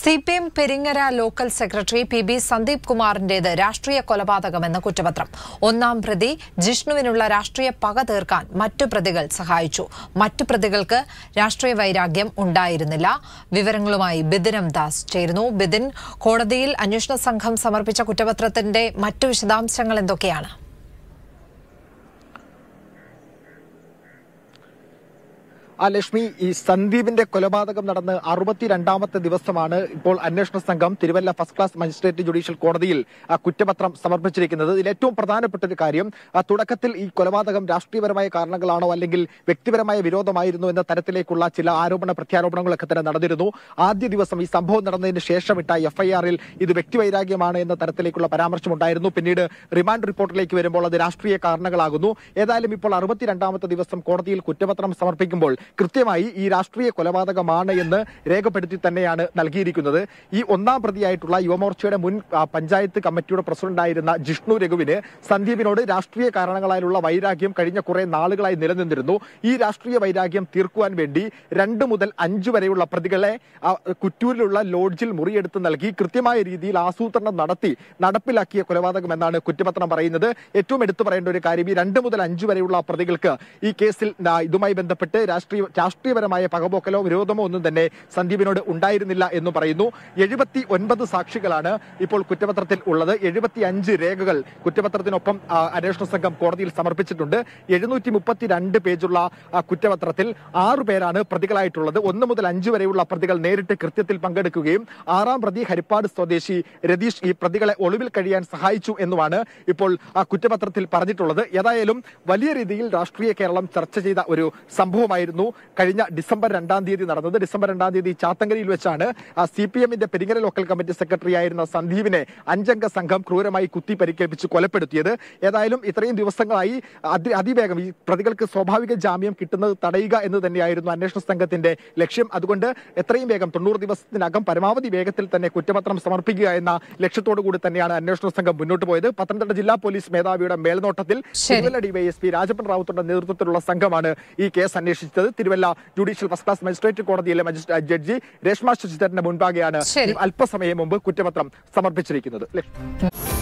C P M Peringara local secretary P B Sandeep കുമാറിന്റേത് രാഷ്ട്രീയ കൊലപാതകമെന്ന കുറ്റപത്രം ഒന്നാം പ്രതി ജിഷ്ണുവിനുള്ള രാഷ്ട്രീയ പക തീർക്കാൻ മറ്റു പ്രതികൾ സഹായിച്ചു മറ്റു പ്രതികൾക്ക് രാഷ്ട്രീയ വൈരാഗ്യം ഉണ്ടായിരുന്നില്ല വിവരങ്ങളുമായി ബിദിനം ദാസ് ചേരുന്നു ബിദിൻ കോടതിയിൽ അന്വേഷണ സംഘം സമർപ്പിച്ച കുറ്റപത്രത്തിന്റെ മറ്റു വിശദാംശങ്ങൾ എന്തൊക്കെയാണ് ആ ലക്ഷ്മി ഈ സന്ദീപിന്റെ കൊലപാതകം നടന്ന് അറുപത്തിരണ്ടാമത്തെ ദിവസമാണ് ഇപ്പോൾ അന്വേഷണ സംഘം Thiruvalla first class magistrate judicial കോടതിയിൽ ആ കുറ്റപത്രം സമർപ്പിച്ചിരിക്കുന്നത് ഇതിൽ ഏറ്റവും പ്രധാനപ്പെട്ട ഒരു കാര്യം തുടക്കത്തിൽ ഈ കൊലപാതകം രാഷ്ട്രീയപരമായ കാരണങ്ങളാണോ അല്ലെങ്കിൽ വ്യക്തിപരമായ വിരോധമായിരുന്നു എന്ന തരത്തിലേക്കുള്ള ചില ആരോപണ പ്രത്യാരോപണങ്ങളൊക്കെ തന്നെ നടന്നിരുന്നു ആദ്യ ദിവസം ഈ സംഭവം നടന്നതിന് ശേഷമിട്ട എഫ്ഐആറിൽ ഇത് വ്യക്തിവൈരാഗ്യമാണ് എന്ന തരത്തിലേക്കുള്ള പരാമർശമുണ്ടായിരുന്നു പിന്നീട് റിമാൻഡ് റിപ്പോർട്ടിലേക്ക് വരുമ്പോൾ അത് രാഷ്ട്രീയ കാരണങ്ങളാകുന്നു ഏതായാലും ഇപ്പോൾ അറുപത്തിരണ്ടാമത്തെ ദിവസം കോടതിയിൽ കുറ്റപത്രം സമർപ്പിക്കുമ്പോൾ കൃത്യമായി ഈ രാഷ്ട്രീയ കൊലപാതകമാണ് എന്ന് രേഖപ്പെടുത്തി തന്നെയാണ് നൽകിയിരിക്കുന്നത് ഈ ഒന്നാം പ്രതിയായിട്ടുള്ള യുവമോർച്ചയുടെ മുൻ പഞ്ചായത്ത് കമ്മിറ്റിയുടെ പ്രസിഡന്റായിരുന്ന ജിഷ്ണു രഘുവിന് സന്ദീപിനോട് രാഷ്ട്രീയ കാരണങ്ങളാലുള്ള വൈരാഗ്യം കഴിഞ്ഞ കുറേ നാളുകളായി നിലനിന്നിരുന്നു ഈ രാഷ്ട്രീയ വൈരാഗ്യം തീർക്കുവാൻ വേണ്ടി രണ്ട് മുതൽ അഞ്ച് വരെയുള്ള പ്രതികളെ കുറ്റൂരിലുള്ള ലോഡ്ജിൽ മുറിയെടുത്ത് നൽകി കൃത്യമായ രീതിയിൽ ആസൂത്രണം നടത്തി നടപ്പിലാക്കിയ കൊലപാതകം എന്നാണ് കുറ്റപത്രം പറയുന്നത് ഏറ്റവും എടുത്തു പറയേണ്ട ഒരു കാര്യം ഈ രണ്ട് മുതൽ അഞ്ച് വരെയുള്ള പ്രതികൾക്ക് ഈ കേസിൽ ഇതുമായി ബന്ധപ്പെട്ട് രാഷ്ട്രീയ രാഷ്ട്രീയ രാഷ്ട്രീയപരമായ പകപോക്കലോ വിരോധമോ ഒന്നും തന്നെ സന്ദീപിനോട് ഉണ്ടായിരുന്നില്ല എന്ന് പറയുന്നു എഴുപത്തി ഒൻപത് സാക്ഷികളാണ് ഇപ്പോൾ കുറ്റപത്രത്തിൽ ഉള്ളത് എഴുപത്തി അഞ്ച് രേഖകൾ കുറ്റപത്രത്തിനൊപ്പം അന്വേഷണ സംഘം കോടതിയിൽ സമർപ്പിച്ചിട്ടുണ്ട് എഴുന്നൂറ്റി മുപ്പത്തിരണ്ട് പേജുള്ള കുറ്റപത്രത്തിൽ ആറു പേരാണ് പ്രതികളായിട്ടുള്ളത് ഒന്ന് മുതൽ അഞ്ച് വരെയുള്ള പ്രതികൾ നേരിട്ട് കൃത്യത്തിൽ പങ്കെടുക്കുകയും ആറാം പ്രതി ഹരിപ്പാട് സ്വദേശി രതീഷ് ഈ പ്രതികളെ ഒളിവിൽ കഴിയാൻ സഹായിച്ചു എന്നുമാണ് ഇപ്പോൾ ആ കുറ്റപത്രത്തിൽ പറഞ്ഞിട്ടുള്ളത് ഏതായാലും വലിയ രീതിയിൽ രാഷ്ട്രീയ കേരളം ചർച്ച ചെയ്ത ഒരു സംഭവമായിരുന്നു ആയിരുന്നു കഴിഞ്ഞ ഡിസംബർ രണ്ടാം തീയതി നടന്നത് ഡിസംബർ രണ്ടാം തീയതി ചാത്തങ്കരിയിൽ വെച്ചാണ് സി പി എമ്മിന്റെ പെരിങ്ങര ലോക്കൽ കമ്മിറ്റി സെക്രട്ടറി ആയിരുന്ന സന്ദീപിനെ അഞ്ചംഗ സംഘം ക്രൂരമായി കുത്തി പരിക്കേൽപ്പിച്ച് കൊലപ്പെടുത്തിയത് ഏതായാലും ഇത്രയും ദിവസങ്ങളായി അതിവേഗം ഈ പ്രതികൾക്ക് സ്വാഭാവിക ജാമ്യം കിട്ടുന്നത് തടയുക എന്ന് തന്നെയായിരുന്നു അന്വേഷണ സംഘത്തിന്റെ ലക്ഷ്യം അതുകൊണ്ട് എത്രയും വേഗം തൊണ്ണൂറ് ദിവസത്തിനകം പരമാവധി വേഗത്തിൽ തന്നെ കുറ്റപത്രം സമർപ്പിക്കുക എന്ന ലക്ഷ്യത്തോടു കൂടി തന്നെയാണ് അന്വേഷണ സംഘം മുന്നോട്ട് പോയത് പത്തനംതിട്ട ജില്ലാ പോലീസ് മേധാവിയുടെ മേൽനോട്ടത്തിൽ ഡിവൈഎസ്പി രാജപ്പൻ റാവുത്തിന്റെ നേതൃത്വത്തിലുള്ള സംഘമാണ് ഈ കേസ് അന്വേഷിച്ചത് Thiruvalla judicial first class magistrate കോടതിയിലെ ജഡ്ജി രേഷ്മ ശശിധരന്റെ മുൻപാകെയാണ് അല്പസമയം മുമ്പ് കുറ്റപത്രം സമർപ്പിച്ചിരിക്കുന്നത്